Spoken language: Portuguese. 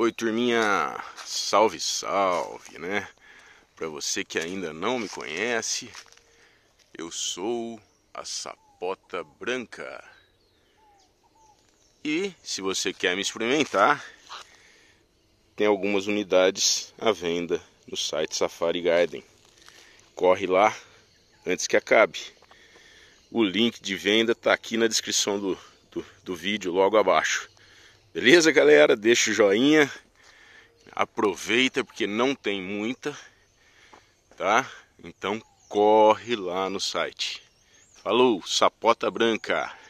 Oi, turminha, salve, salve, né? Para você que ainda não me conhece, eu sou a Sapota Branca. E se você quer me experimentar, tem algumas unidades à venda no site Safari Garden. Corre lá antes que acabe. O link de venda está aqui na descrição do, do, do vídeo, logo abaixo. Beleza, galera? Deixa o joinha. Aproveita porque não tem muita, tá? Então corre lá no site. Falou, sapota branca.